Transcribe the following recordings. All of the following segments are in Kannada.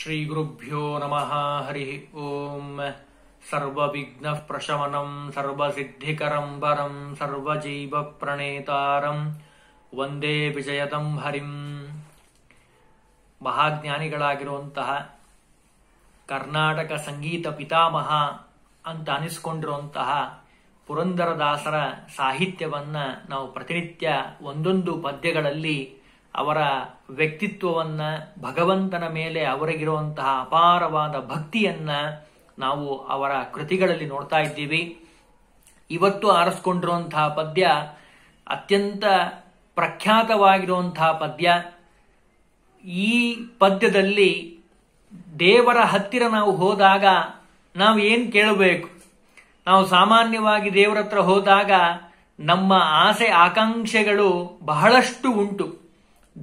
ಹರಿ ಹರಿ हरिः ॐ सर्वविघ्नप्रशमनं सर्वसिद्धिकरं वरं सर्वजीवप्रणेतारं ವಂದೇ ವಿಜಯದಂ ಹರಿಂ ಮಹಾಜ್ಞಾನಿಗಳಾಗಿರುವಂತಹ ಕರ್ನಾಟಕ ಸಂಗೀತ ಪಿತಾಮಹ ಅಂತ ಅನಿಸಿಕೊಂಡಿರುವಂತಹ ಪುರಂದರದಾಸರ ಸಾಹಿತ್ಯವನ್ನು ನಾವು ಪ್ರತಿನಿತ್ಯ ಒಂದೊಂದು ಪದ್ಯಗಳಲ್ಲಿ ಅವರ ವ್ಯಕ್ತಿತ್ವವನ್ನ ಭಗವಂತನ ಮೇಲೆ ಅವರಿಗಿರುವಂತಹ ಅಪಾರವಾದ ಭಕ್ತಿಯನ್ನ ನಾವು ಅವರ ಕೃತಿಗಳಲ್ಲಿ ನೋಡ್ತಾ ಇದ್ದೀವಿ ಇವತ್ತು ಆರಿಸ್ಕೊಂಡಿರುವಂತಹ ಪದ್ಯ ಅತ್ಯಂತ ಪ್ರಖ್ಯಾತವಾಗಿರುವಂತಹ ಪದ್ಯ ಈ ಪದ್ಯದಲ್ಲಿ ದೇವರ ಹತ್ತಿರ ನಾವು ಹೋದಾಗ ನಾವು ಏನು ಕೇಳಬೇಕು ನಾವು ಸಾಮಾನ್ಯವಾಗಿ ದೇವರ ಹತ್ರ ಹೋದಾಗ ನಮ್ಮ ಆಸೆ ಆಕಾಂಕ್ಷೆಗಳು ಬಹಳಷ್ಟು ಉಂಟು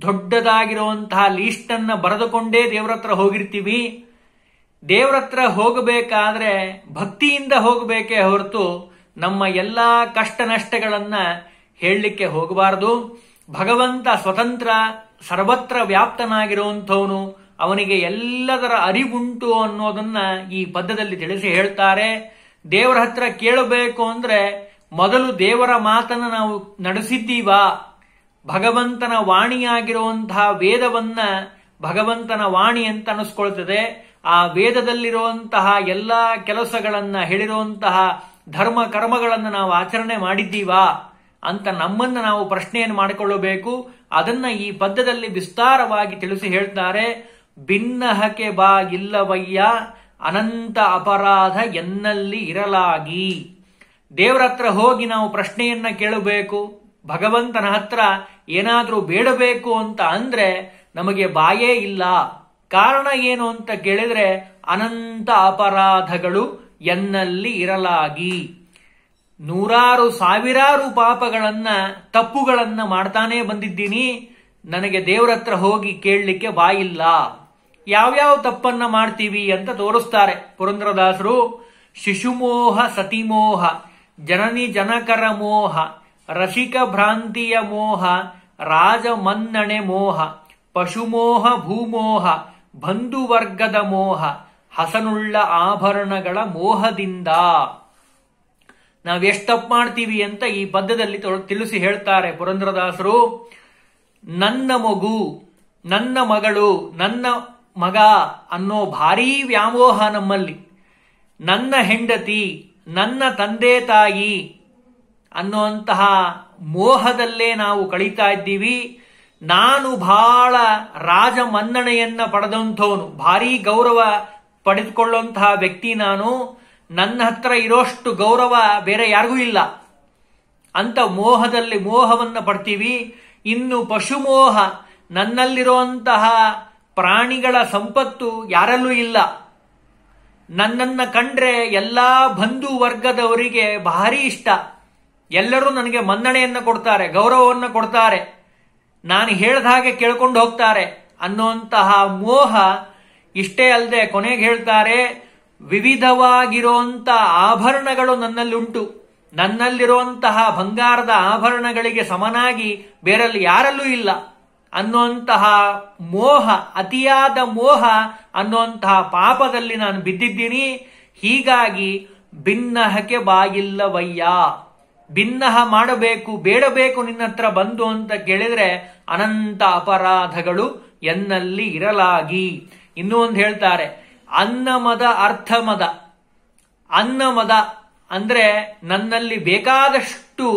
ದೊಡ್ಡದಾಗಿರುವಂತಹ ಲೀಸ್ಟನ್ನ ಬರೆದುಕೊಂಡೇ ದೇವ್ರ ಹತ್ರ ಹೋಗಿರ್ತೀವಿ ದೇವ್ರ ಹತ್ರ ಹೋಗಬೇಕಾದ್ರೆ ಭಕ್ತಿಯಿಂದ ಹೋಗಬೇಕೇ ಹೊರತು ನಮ್ಮ ಎಲ್ಲಾ ಕಷ್ಟ ನಷ್ಟಗಳನ್ನ ಹೇಳಲಿಕ್ಕೆ ಹೋಗಬಾರದು ಭಗವಂತ ಸ್ವತಂತ್ರ ಸರ್ವತ್ರ ವ್ಯಾಪ್ತನಾಗಿರುವಂಥವನು ಅವನಿಗೆ ಎಲ್ಲದರ ಅರಿವುಂಟು ಅನ್ನೋದನ್ನ ಈ ಪದ್ಯದಲ್ಲಿ ತಿಳಿಸಿ ಹೇಳ್ತಾರೆ ದೇವರ ಹತ್ರ ಕೇಳಬೇಕು ಅಂದ್ರೆ ಮೊದಲು ದೇವರ ಮಾತನ್ನು ನಾವು ನಡೆಸಿದ್ದೀವಾ ಭಗವಂತನ ವಾಣಿಯಾಗಿರುವಂತಹ ವೇದವನ್ನ ಭಗವಂತನ ವಾಣಿ ಅಂತ ಅನಿಸ್ಕೊಳ್ತದೆ ಆ ವೇದದಲ್ಲಿರುವಂತಹ ಎಲ್ಲ ಕೆಲಸಗಳನ್ನ ಹೇಳಿರುವಂತಹ ಧರ್ಮ ಕರ್ಮಗಳನ್ನು ನಾವು ಆಚರಣೆ ಮಾಡಿದ್ದೀವಾ ಅಂತ ನಮ್ಮನ್ನು ನಾವು ಪ್ರಶ್ನೆಯನ್ನು ಮಾಡಿಕೊಳ್ಳಬೇಕು ಅದನ್ನ ಈ ಪದ್ಯದಲ್ಲಿ ವಿಸ್ತಾರವಾಗಿ ತಿಳಿಸಿ ಹೇಳ್ತಾರೆ ಭಿನ್ನಹಕೆ ಬಾ ಇಲ್ಲವಯ್ಯ ಅನಂತ ಅಪರಾಧ ಎನ್ನಲ್ಲಿ ಇರಲಾಗಿ ದೇವರ ಹತ್ರ ಹೋಗಿ ನಾವು ಪ್ರಶ್ನೆಯನ್ನ ಕೇಳಬೇಕು ಭಗವಂತನ ಹತ್ರ ಏನಾದರೂ ಬೇಡಬೇಕು ಅಂತ ಅಂದ್ರೆ ನಮಗೆ ಬಾಯೇ ಇಲ್ಲ ಕಾರಣ ಏನು ಅಂತ ಕೇಳಿದ್ರೆ ಅನಂತ ಅಪರಾಧಗಳು ಎನ್ನಲ್ಲಿ ಇರಲಾಗಿ ನೂರಾರು ಸಾವಿರಾರು ಪಾಪಗಳನ್ನ ತಪ್ಪುಗಳನ್ನ ಮಾಡ್ತಾನೆ ಬಂದಿದ್ದೀನಿ ನನಗೆ ದೇವರತ್ರ ಹೋಗಿ ಕೇಳಲಿಕ್ಕೆ ಬಾಯಿಲ್ಲ ಯಾವ್ಯಾವ ತಪ್ಪನ್ನ ಮಾಡ್ತೀವಿ ಅಂತ ತೋರಿಸ್ತಾರೆ ಪುರಂದ್ರದಾಸರು ಶಿಶುಮೋಹ ಸತಿಮೋಹ ಜನನಿ ಜನಕರ ಮೋಹ ರಸಿಕ ಭ್ರಾಂತಿಯ ಮೋಹ ರಾಜಮನ್ನಣೆ ಮೋಹ ಪಶುಮೋಹ ಭೂಮೋಹ ಬಂಧುವರ್ಗದ ಮೋಹ ಹಸನುಳ್ಳ ಆಭರಣಗಳ ಮೋಹದಿಂದ ತಪ್ಪು ಮಾಡ್ತೀವಿ ಅಂತ ಈ ಪದ್ಯದಲ್ಲಿ ತಿಳಿಸಿ ಹೇಳ್ತಾರೆ ಪುರಂದ್ರದಾಸರು ನನ್ನ ಮಗು ನನ್ನ ಮಗಳು ನನ್ನ ಮಗ ಅನ್ನೋ ಭಾರೀ ವ್ಯಾಮೋಹ ನಮ್ಮಲ್ಲಿ ನನ್ನ ಹೆಂಡತಿ ನನ್ನ ತಂದೆ ತಾಯಿ ಅನ್ನುವಂತಹ ಮೋಹದಲ್ಲೇ ನಾವು ಕಳೀತಾ ಇದ್ದೀವಿ ನಾನು ಬಹಳ ರಾಜ ಮನ್ನಣೆಯನ್ನ ಪಡೆದಂಥವನು ಭಾರಿ ಗೌರವ ಪಡೆದುಕೊಳ್ಳುವಂತಹ ವ್ಯಕ್ತಿ ನಾನು ನನ್ನ ಹತ್ರ ಇರೋಷ್ಟು ಗೌರವ ಬೇರೆ ಯಾರಿಗೂ ಇಲ್ಲ ಅಂತ ಮೋಹದಲ್ಲಿ ಮೋಹವನ್ನು ಪಡ್ತೀವಿ ಇನ್ನು ಮೋಹ ನನ್ನಲ್ಲಿರುವಂತಹ ಪ್ರಾಣಿಗಳ ಸಂಪತ್ತು ಯಾರಲ್ಲೂ ಇಲ್ಲ ನನ್ನನ್ನು ಕಂಡ್ರೆ ಎಲ್ಲಾ ಬಂಧು ವರ್ಗದವರಿಗೆ ಭಾರಿ ಇಷ್ಟ ಎಲ್ಲರೂ ನನಗೆ ಮನ್ನಣೆಯನ್ನು ಕೊಡ್ತಾರೆ ಗೌರವವನ್ನು ಕೊಡ್ತಾರೆ ನಾನು ಹೇಳ್ದ ಹಾಗೆ ಕೇಳ್ಕೊಂಡು ಹೋಗ್ತಾರೆ ಅನ್ನುವಂತಹ ಮೋಹ ಇಷ್ಟೇ ಅಲ್ಲದೆ ಕೊನೆಗೆ ಹೇಳ್ತಾರೆ ವಿವಿಧವಾಗಿರುವಂತಹ ಆಭರಣಗಳು ನನ್ನಲ್ಲುಂಟು ನನ್ನಲ್ಲಿರುವಂತಹ ಬಂಗಾರದ ಆಭರಣಗಳಿಗೆ ಸಮನಾಗಿ ಬೇರಲ್ಲಿ ಯಾರಲ್ಲೂ ಇಲ್ಲ ಅನ್ನುವಂತಹ ಮೋಹ ಅತಿಯಾದ ಮೋಹ ಅನ್ನುವಂತಹ ಪಾಪದಲ್ಲಿ ನಾನು ಬಿದ್ದಿದ್ದೀನಿ ಹೀಗಾಗಿ ಭಿನ್ನಹಕ್ಕೆ ಬಾಗಿಲ್ಲವಯ್ಯಾ ಭಿನ್ನಹ ಮಾಡಬೇಕು ಬೇಡಬೇಕು ನಿನ್ನತ್ರ ಬಂದು ಅಂತ ಕೇಳಿದ್ರೆ ಅನಂತ ಅಪರಾಧಗಳು ಎನ್ನಲ್ಲಿ ಇರಲಾಗಿ ಇನ್ನೂ ಒಂದು ಹೇಳ್ತಾರೆ ಅನ್ನಮದ ಅರ್ಥಮದ ಅನ್ನಮದ ಅಂದ್ರೆ ನನ್ನಲ್ಲಿ ಬೇಕಾದಷ್ಟು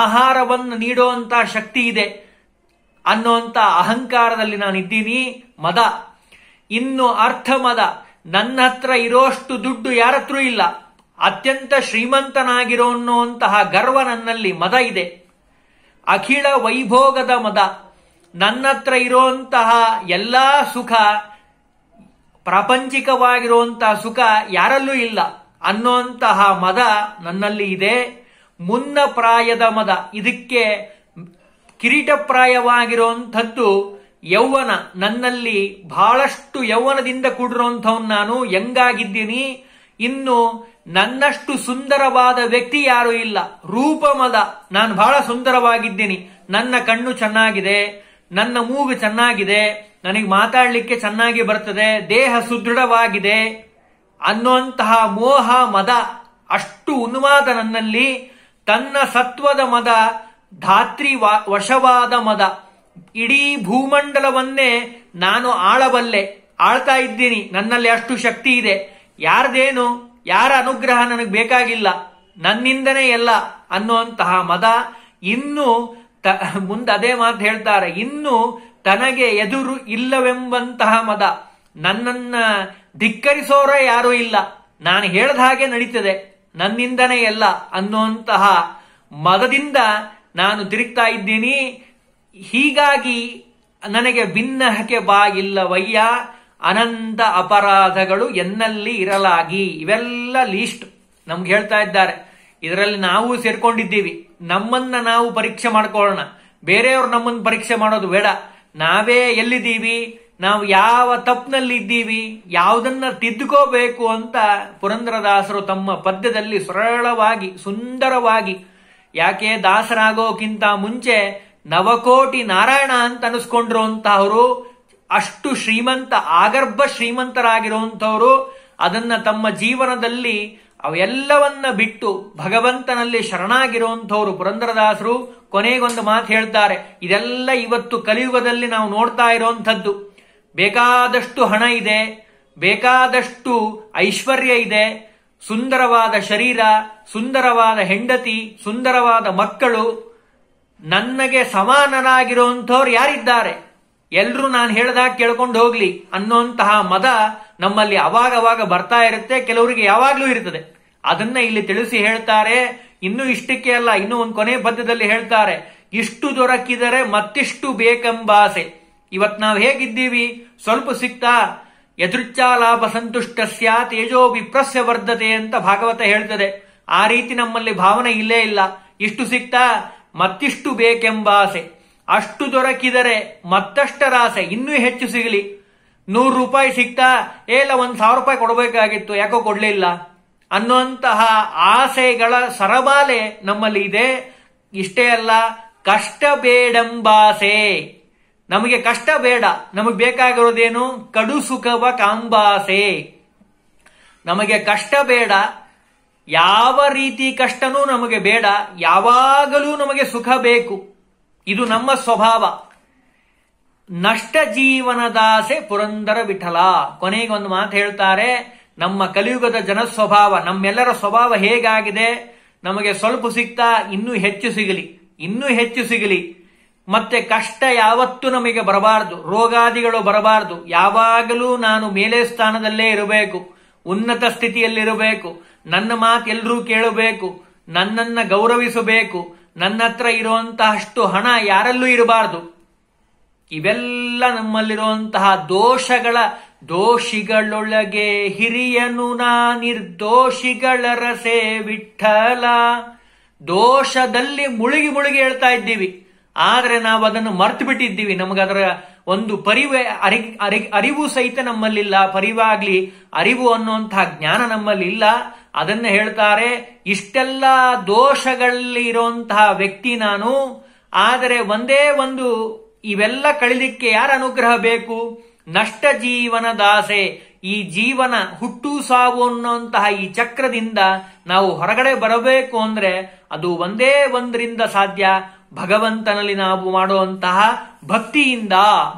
ಆಹಾರವನ್ನು ನೀಡುವಂತ ಶಕ್ತಿ ಇದೆ ಅನ್ನುವಂತ ಅಹಂಕಾರದಲ್ಲಿ ನಾನು ಇದ್ದೀನಿ ಮದ ಇನ್ನು ಅರ್ಥಮದ ನನ್ನ ಹತ್ರ ಇರೋಷ್ಟು ದುಡ್ಡು ಯಾರತ್ರೂ ಇಲ್ಲ ಅತ್ಯಂತ ಶ್ರೀಮಂತನಾಗಿರೋ ಅನ್ನುವಂತಹ ಗರ್ವ ನನ್ನಲ್ಲಿ ಮದ ಇದೆ ಅಖಿಳ ವೈಭೋಗದ ಮದ ನನ್ನತ್ರ ಇರೋಂತಹ ಎಲ್ಲ ಸುಖ ಪ್ರಾಪಂಚಿಕವಾಗಿರುವಂತಹ ಸುಖ ಯಾರಲ್ಲೂ ಇಲ್ಲ ಅನ್ನೋಂತಹ ಮದ ನನ್ನಲ್ಲಿ ಇದೆ ಮುನ್ನ ಪ್ರಾಯದ ಮದ ಇದಕ್ಕೆ ಕಿರೀಟಪ್ರಾಯವಾಗಿರುವಂಥದ್ದು ಯೌವನ ನನ್ನಲ್ಲಿ ಬಹಳಷ್ಟು ಯೌವನದಿಂದ ಕೂಡಿರುವಂಥವನ್ನ ನಾನು ಯಂಗಾಗಿದ್ದೀನಿ ಇನ್ನು ನನ್ನಷ್ಟು ಸುಂದರವಾದ ವ್ಯಕ್ತಿ ಯಾರು ಇಲ್ಲ ರೂಪಮದ ನಾನು ಬಹಳ ಸುಂದರವಾಗಿದ್ದೀನಿ ನನ್ನ ಕಣ್ಣು ಚೆನ್ನಾಗಿದೆ ನನ್ನ ಮೂಗು ಚೆನ್ನಾಗಿದೆ ನನಗೆ ಮಾತಾಡಲಿಕ್ಕೆ ಚೆನ್ನಾಗಿ ಬರ್ತದೆ ದೇಹ ಸುದೃಢವಾಗಿದೆ ಅನ್ನುವಂತಹ ಮೋಹ ಮದ ಅಷ್ಟು ಉನ್ಮಾದ ನನ್ನಲ್ಲಿ ತನ್ನ ಸತ್ವದ ಮದ ಧಾತ್ರಿ ವಶವಾದ ಮದ ಇಡೀ ಭೂಮಂಡಲವನ್ನೇ ನಾನು ಆಳಬಲ್ಲೆ ಆಳ್ತಾ ಇದ್ದೀನಿ ನನ್ನಲ್ಲಿ ಅಷ್ಟು ಶಕ್ತಿ ಇದೆ ಯಾರ್ದೇನು ಯಾರ ಅನುಗ್ರಹ ನನಗೆ ಬೇಕಾಗಿಲ್ಲ ನನ್ನಿಂದನೇ ಎಲ್ಲ ಅನ್ನುವಂತಹ ಮದ ಇನ್ನು ಮುಂದೆ ಅದೇ ಮಾತು ಹೇಳ್ತಾರೆ ಇನ್ನು ತನಗೆ ಎದುರು ಇಲ್ಲವೆಂಬಂತಹ ಮದ ನನ್ನನ್ನ ಧಿಕ್ಕರಿಸೋರ ಯಾರೂ ಇಲ್ಲ ನಾನು ಹೇಳ್ದ ಹಾಗೆ ನಡೀತದೆ ನನ್ನಿಂದನೇ ಎಲ್ಲ ಅನ್ನುವಂತಹ ಮದದಿಂದ ನಾನು ತಿರುಗ್ತಾ ಇದ್ದೀನಿ ಹೀಗಾಗಿ ನನಗೆ ಭಿನ್ನಹಕ್ಕೆ ಬಾಗಿಲ್ಲ ವಯ್ಯ ಅನಂತ ಅಪರಾಧಗಳು ಎನ್ನಲ್ಲಿ ಇರಲಾಗಿ ಇವೆಲ್ಲ ಲೀಸ್ಟ್ ನಮ್ಗೆ ಹೇಳ್ತಾ ಇದ್ದಾರೆ ಇದರಲ್ಲಿ ನಾವು ಸೇರ್ಕೊಂಡಿದ್ದೀವಿ ನಮ್ಮನ್ನ ನಾವು ಪರೀಕ್ಷೆ ಮಾಡ್ಕೊಳ್ಳೋಣ ಬೇರೆಯವ್ರು ನಮ್ಮನ್ನು ಪರೀಕ್ಷೆ ಮಾಡೋದು ಬೇಡ ನಾವೇ ಎಲ್ಲಿದ್ದೀವಿ ನಾವು ಯಾವ ಇದ್ದೀವಿ ಯಾವುದನ್ನ ತಿದ್ದುಕೋಬೇಕು ಅಂತ ಪುರಂದರದಾಸರು ತಮ್ಮ ಪದ್ಯದಲ್ಲಿ ಸರಳವಾಗಿ ಸುಂದರವಾಗಿ ಯಾಕೆ ದಾಸರಾಗೋಕ್ಕಿಂತ ಮುಂಚೆ ನವಕೋಟಿ ನಾರಾಯಣ ಅಂತ ಅನಿಸ್ಕೊಂಡಿರುವಂತಹವರು ಅಷ್ಟು ಶ್ರೀಮಂತ ಆಗರ್ಭ ಶ್ರೀಮಂತರಾಗಿರುವಂಥವರು ಅದನ್ನ ತಮ್ಮ ಜೀವನದಲ್ಲಿ ಅವೆಲ್ಲವನ್ನ ಬಿಟ್ಟು ಭಗವಂತನಲ್ಲಿ ಶರಣಾಗಿರುವಂಥವರು ಪುರಂದರದಾಸರು ಕೊನೆಗೊಂದು ಮಾತು ಹೇಳ್ತಾರೆ ಇದೆಲ್ಲ ಇವತ್ತು ಕಲಿಯುಗದಲ್ಲಿ ನಾವು ನೋಡ್ತಾ ಇರುವಂಥದ್ದು ಬೇಕಾದಷ್ಟು ಹಣ ಇದೆ ಬೇಕಾದಷ್ಟು ಐಶ್ವರ್ಯ ಇದೆ ಸುಂದರವಾದ ಶರೀರ ಸುಂದರವಾದ ಹೆಂಡತಿ ಸುಂದರವಾದ ಮಕ್ಕಳು ನನಗೆ ಸಮಾನರಾಗಿರುವಂಥವ್ರು ಯಾರಿದ್ದಾರೆ ಎಲ್ರೂ ನಾನು ಹೇಳ್ದಾಗ ಕೇಳ್ಕೊಂಡು ಹೋಗ್ಲಿ ಅನ್ನೋಂತಹ ಮದ ನಮ್ಮಲ್ಲಿ ಅವಾಗವಾಗ ಬರ್ತಾ ಇರುತ್ತೆ ಕೆಲವರಿಗೆ ಯಾವಾಗ್ಲೂ ಇರ್ತದೆ ಅದನ್ನ ಇಲ್ಲಿ ತಿಳಿಸಿ ಹೇಳ್ತಾರೆ ಇನ್ನು ಇಷ್ಟಕ್ಕೆ ಅಲ್ಲ ಇನ್ನು ಒಂದು ಕೊನೆ ಪದ್ಯದಲ್ಲಿ ಹೇಳ್ತಾರೆ ಇಷ್ಟು ದೊರಕಿದರೆ ಮತ್ತಿಷ್ಟು ಬೇಕೆಂಬ ಆಸೆ ಇವತ್ ನಾವು ಹೇಗಿದ್ದೀವಿ ಸ್ವಲ್ಪ ಸಿಕ್ತಾ ಯದೃಚ್ಛಾಲಾಭ ಸಂತುಷ್ಟ ತೇಜೋ ವಿಪ್ರಸ್ಯ ವರ್ಧತೆ ಅಂತ ಭಾಗವತ ಹೇಳ್ತದೆ ಆ ರೀತಿ ನಮ್ಮಲ್ಲಿ ಭಾವನೆ ಇಲ್ಲೇ ಇಲ್ಲ ಇಷ್ಟು ಸಿಕ್ತಾ ಮತ್ತಿಷ್ಟು ಬೇಕೆಂಬ ಆಸೆ ಅಷ್ಟು ದೊರಕಿದರೆ ಮತ್ತಷ್ಟರ ಆಸೆ ಇನ್ನೂ ಹೆಚ್ಚು ಸಿಗಲಿ ನೂರು ರೂಪಾಯಿ ಸಿಗ್ತಾ ಏಲ ಒಂದು ಸಾವಿರ ರೂಪಾಯಿ ಕೊಡಬೇಕಾಗಿತ್ತು ಯಾಕೋ ಕೊಡಲಿಲ್ಲ ಅನ್ನುವಂತಹ ಆಸೆಗಳ ಸರಬಾಲೆ ನಮ್ಮಲ್ಲಿ ಇದೆ ಇಷ್ಟೇ ಅಲ್ಲ ಕಷ್ಟ ಬೇಡಂಬಾಸೆ ನಮಗೆ ಕಷ್ಟ ಬೇಡ ನಮಗೆ ಬೇಕಾಗಿರೋದೇನು ಕಡು ಸುಖವ ಕಾಂಬಾಸೆ ನಮಗೆ ಕಷ್ಟ ಬೇಡ ಯಾವ ರೀತಿ ಕಷ್ಟನೂ ನಮಗೆ ಬೇಡ ಯಾವಾಗಲೂ ನಮಗೆ ಸುಖ ಬೇಕು ಇದು ನಮ್ಮ ಸ್ವಭಾವ ನಷ್ಟ ಜೀವನದಾಸೆ ಪುರಂದರ ವಿಠಲ ಕೊನೆಗೆ ಒಂದು ಮಾತು ಹೇಳ್ತಾರೆ ನಮ್ಮ ಕಲಿಯುಗದ ಜನ ಸ್ವಭಾವ ನಮ್ಮೆಲ್ಲರ ಸ್ವಭಾವ ಹೇಗಾಗಿದೆ ನಮಗೆ ಸ್ವಲ್ಪ ಸಿಗ್ತಾ ಇನ್ನೂ ಹೆಚ್ಚು ಸಿಗಲಿ ಇನ್ನೂ ಹೆಚ್ಚು ಸಿಗಲಿ ಮತ್ತೆ ಕಷ್ಟ ಯಾವತ್ತೂ ನಮಗೆ ಬರಬಾರದು ರೋಗಾದಿಗಳು ಬರಬಾರದು ಯಾವಾಗಲೂ ನಾನು ಮೇಲೆ ಸ್ಥಾನದಲ್ಲೇ ಇರಬೇಕು ಉನ್ನತ ಸ್ಥಿತಿಯಲ್ಲಿರಬೇಕು ನನ್ನ ಮಾತು ಎಲ್ಲರೂ ಕೇಳಬೇಕು ನನ್ನನ್ನು ಗೌರವಿಸಬೇಕು ನನ್ನ ಹತ್ರ ಇರುವಂತಹಷ್ಟು ಹಣ ಯಾರಲ್ಲೂ ಇರಬಾರದು ಇವೆಲ್ಲ ನಮ್ಮಲ್ಲಿರುವಂತಹ ದೋಷಗಳ ದೋಷಿಗಳೊಳಗೆ ಹಿರಿಯನು ನಾ ನಿರ್ದೋಷಿಗಳ ರಸೆ ವಿಠಲ ದೋಷದಲ್ಲಿ ಮುಳುಗಿ ಮುಳುಗಿ ಹೇಳ್ತಾ ಇದ್ದೀವಿ ಆದರೆ ನಾವು ಅದನ್ನು ಮರ್ತು ಬಿಟ್ಟಿದ್ದೀವಿ ನಮಗದರ ಒಂದು ಪರಿವೆ ಅರಿ ಅರಿ ಅರಿವು ಸಹಿತ ನಮ್ಮಲ್ಲಿಲ್ಲ ಪರಿವಾಗ್ಲಿ ಅರಿವು ಅನ್ನುವಂತಹ ಜ್ಞಾನ ನಮ್ಮಲ್ಲಿಲ್ಲ ಅದನ್ನ ಹೇಳ್ತಾರೆ ಇಷ್ಟೆಲ್ಲ ದೋಷಗಳಲ್ಲಿ ಇರುವಂತಹ ವ್ಯಕ್ತಿ ನಾನು ಆದರೆ ಒಂದೇ ಒಂದು ಇವೆಲ್ಲ ಕಳಿಲಿಕ್ಕೆ ಯಾರ ಅನುಗ್ರಹ ಬೇಕು ನಷ್ಟ ಜೀವನ ದಾಸೆ ಈ ಜೀವನ ಹುಟ್ಟು ಸಾವು ಅನ್ನುವಂತಹ ಈ ಚಕ್ರದಿಂದ ನಾವು ಹೊರಗಡೆ ಬರಬೇಕು ಅಂದ್ರೆ ಅದು ಒಂದೇ ಒಂದರಿಂದ ಸಾಧ್ಯ ಭಗವಂತನಲ್ಲಿ ನಾವು ಮಾಡುವಂತಹ ಭಕ್ತಿಯಿಂದ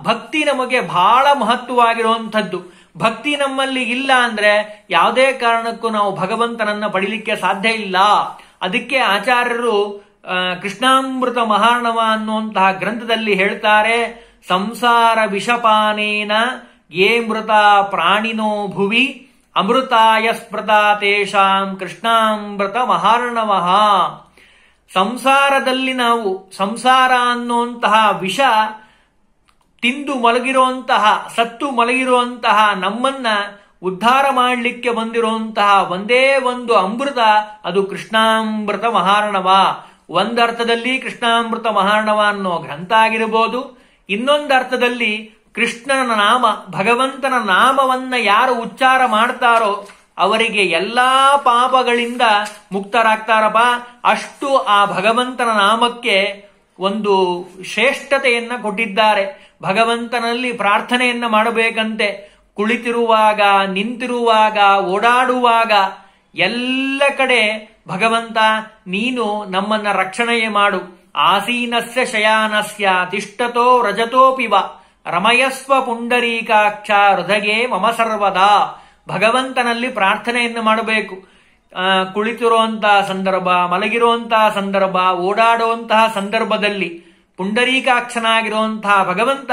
ಭಕ್ತಿ ನಮಗೆ ಬಹಳ ಮಹತ್ವವಾಗಿರುವಂಥದ್ದು ಭಕ್ತಿ ನಮ್ಮಲ್ಲಿ ಇಲ್ಲ ಅಂದ್ರೆ ಯಾವುದೇ ಕಾರಣಕ್ಕೂ ನಾವು ಭಗವಂತನನ್ನ ಪಡಿಲಿಕ್ಕೆ ಸಾಧ್ಯ ಇಲ್ಲ ಅದಕ್ಕೆ ಆಚಾರ್ಯರು ಕೃಷ್ಣಾಮೃತ ಮಹಾರ್ಣವ ಅನ್ನುವಂತಹ ಗ್ರಂಥದಲ್ಲಿ ಹೇಳ್ತಾರೆ ಸಂಸಾರ ವಿಷಪಾನೇನ ಏ ಮೃತ ಪ್ರಾಣಿನೋ ಭುವಿ ಅಮೃತಾಯ ಸ್ಮೃತ ತೇಷಾಂ ಕೃಷ್ಣಾಮೃತ ಮಹಾರ್ಣವ ಸಂಸಾರದಲ್ಲಿ ನಾವು ಸಂಸಾರ ಅನ್ನುವಂತಹ ವಿಷ ತಿಂದು ಮಲಗಿರುವಂತಹ ಸತ್ತು ಮಲಗಿರುವಂತಹ ನಮ್ಮನ್ನ ಉದ್ಧಾರ ಮಾಡಲಿಕ್ಕೆ ಬಂದಿರುವಂತಹ ಒಂದೇ ಒಂದು ಅಮೃತ ಅದು ಕೃಷ್ಣಾಮೃತ ಮಹಾರಣವ ಒಂದರ್ಥದಲ್ಲಿ ಕೃಷ್ಣಾಮೃತ ಮಹಾರಣವ ಅನ್ನೋ ಗ್ರಂಥ ಆಗಿರಬಹುದು ಇನ್ನೊಂದರ್ಥದಲ್ಲಿ ಕೃಷ್ಣನ ನಾಮ ಭಗವಂತನ ನಾಮವನ್ನ ಯಾರು ಉಚ್ಚಾರ ಮಾಡ್ತಾರೋ ಅವರಿಗೆ ಎಲ್ಲಾ ಪಾಪಗಳಿಂದ ಮುಕ್ತರಾಗ್ತಾರಪ್ಪ ಅಷ್ಟು ಆ ಭಗವಂತನ ನಾಮಕ್ಕೆ ಒಂದು ಶ್ರೇಷ್ಠತೆಯನ್ನ ಕೊಟ್ಟಿದ್ದಾರೆ ಭಗವಂತನಲ್ಲಿ ಪ್ರಾರ್ಥನೆಯನ್ನು ಮಾಡಬೇಕಂತೆ ಕುಳಿತಿರುವಾಗ ನಿಂತಿರುವಾಗ ಓಡಾಡುವಾಗ ಎಲ್ಲ ಕಡೆ ಭಗವಂತ ನೀನು ನಮ್ಮನ್ನ ರಕ್ಷಣೆಯೇ ಮಾಡು ಆಸೀನಸ್ಯ ಶಯಾನಸ್ಯ ತಿಷ್ಟತೋ ರಜತೋಪಿವ ರಮಯಸ್ವ ಪುಂಡರೀಕಾಕ್ಷ ಹೃದಯೇ ಮಮ ಸರ್ವದಾ ಭಗವಂತನಲ್ಲಿ ಪ್ರಾರ್ಥನೆಯನ್ನು ಮಾಡಬೇಕು ಕುಳಿತಿರುವಂತಹ ಸಂದರ್ಭ ಮಲಗಿರುವಂತಹ ಸಂದರ್ಭ ಓಡಾಡುವಂತಹ ಸಂದರ್ಭದಲ್ಲಿ ಪುಂಡರೀಕಾಕ್ಷನಾಗಿರುವಂತಹ ಭಗವಂತ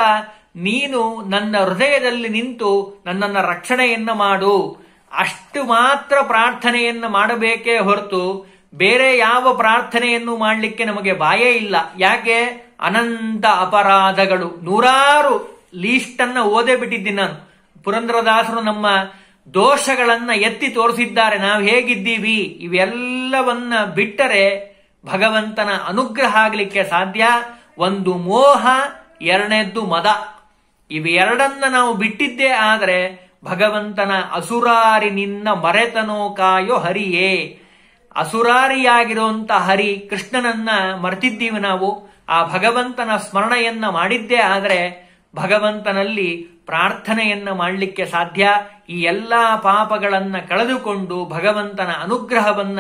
ನೀನು ನನ್ನ ಹೃದಯದಲ್ಲಿ ನಿಂತು ನನ್ನನ್ನು ರಕ್ಷಣೆಯನ್ನು ಮಾಡು ಅಷ್ಟು ಮಾತ್ರ ಪ್ರಾರ್ಥನೆಯನ್ನು ಮಾಡಬೇಕೇ ಹೊರತು ಬೇರೆ ಯಾವ ಪ್ರಾರ್ಥನೆಯನ್ನು ಮಾಡಲಿಕ್ಕೆ ನಮಗೆ ಬಾಯೇ ಇಲ್ಲ ಯಾಕೆ ಅನಂತ ಅಪರಾಧಗಳು ನೂರಾರು ಲೀಸ್ಟನ್ನು ಓದೇ ಬಿಟ್ಟಿದ್ದೀನಿ ನಾನು ಪುರಂದ್ರದಾಸರು ನಮ್ಮ ದೋಷಗಳನ್ನ ಎತ್ತಿ ತೋರಿಸಿದ್ದಾರೆ ನಾವು ಹೇಗಿದ್ದೀವಿ ಇವೆಲ್ಲವನ್ನ ಬಿಟ್ಟರೆ ಭಗವಂತನ ಅನುಗ್ರಹ ಆಗಲಿಕ್ಕೆ ಸಾಧ್ಯ ಒಂದು ಮೋಹ ಎರಡನೇದ್ದು ಮದ ಇವೆರಡನ್ನ ನಾವು ಬಿಟ್ಟಿದ್ದೇ ಆದರೆ ಭಗವಂತನ ನಿನ್ನ ಮರೆತನೋ ಕಾಯೋ ಹರಿಯೇ ಅಸುರಾರಿಯಾಗಿರುವಂತ ಹರಿ ಕೃಷ್ಣನನ್ನ ಮರೆತಿದ್ದೀವಿ ನಾವು ಆ ಭಗವಂತನ ಸ್ಮರಣೆಯನ್ನ ಮಾಡಿದ್ದೇ ಆದರೆ ಭಗವಂತನಲ್ಲಿ ಪ್ರಾರ್ಥನೆಯನ್ನ ಮಾಡಲಿಕ್ಕೆ ಸಾಧ್ಯ ಈ ಎಲ್ಲಾ ಪಾಪಗಳನ್ನ ಕಳೆದುಕೊಂಡು ಭಗವಂತನ ಅನುಗ್ರಹವನ್ನ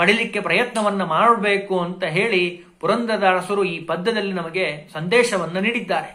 ಪಡಿಲಿಕ್ಕೆ ಪ್ರಯತ್ನವನ್ನ ಮಾಡಬೇಕು ಅಂತ ಹೇಳಿ ಪುರಂದರದಾಸರು ಈ ಪದ್ಯದಲ್ಲಿ ನಮಗೆ ಸಂದೇಶವನ್ನು ನೀಡಿದ್ದಾರೆ